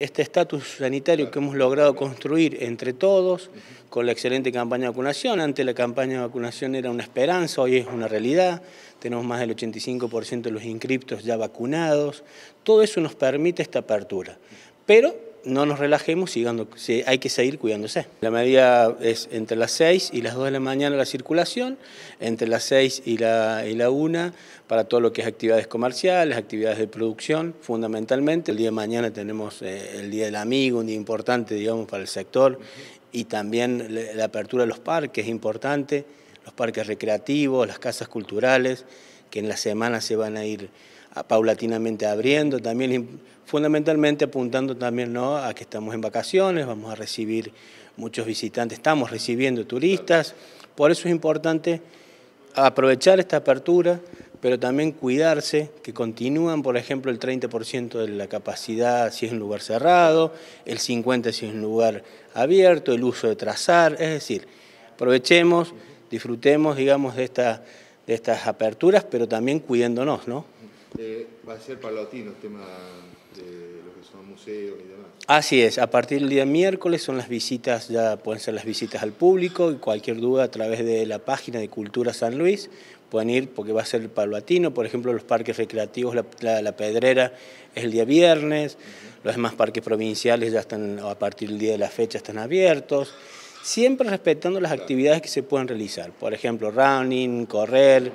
Este estatus sanitario que hemos logrado construir entre todos, con la excelente campaña de vacunación, antes la campaña de vacunación era una esperanza, hoy es una realidad, tenemos más del 85% de los inscriptos ya vacunados, todo eso nos permite esta apertura. Pero no nos relajemos, sigando, hay que seguir cuidándose. La medida es entre las 6 y las 2 de la mañana la circulación, entre las 6 y la, y la 1 para todo lo que es actividades comerciales, actividades de producción, fundamentalmente. El día de mañana tenemos eh, el Día del Amigo, un día importante, digamos, para el sector, y también la apertura de los parques es importante los parques recreativos, las casas culturales, que en la semana se van a ir paulatinamente abriendo, también fundamentalmente apuntando también ¿no? a que estamos en vacaciones, vamos a recibir muchos visitantes, estamos recibiendo turistas, por eso es importante aprovechar esta apertura, pero también cuidarse, que continúan, por ejemplo, el 30% de la capacidad si es un lugar cerrado, el 50% si es un lugar abierto, el uso de trazar, es decir, aprovechemos disfrutemos, digamos, de, esta, de estas aperturas, pero también cuidándonos, ¿no? Eh, va a ser palatino el tema de lo que son museos y demás. Así es, a partir del día miércoles son las visitas, ya pueden ser las visitas al público y cualquier duda a través de la página de Cultura San Luis pueden ir porque va a ser palo palatino, por ejemplo los parques recreativos, la, la, Pedrera es el día viernes, los demás parques provinciales ya están a partir del día de la fecha están abiertos siempre respetando las actividades que se pueden realizar, por ejemplo, running, correr,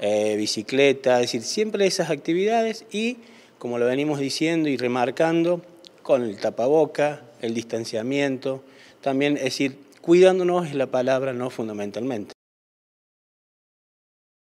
eh, bicicleta, es decir, siempre esas actividades y, como lo venimos diciendo y remarcando, con el tapaboca, el distanciamiento, también, es decir, cuidándonos es la palabra, no fundamentalmente.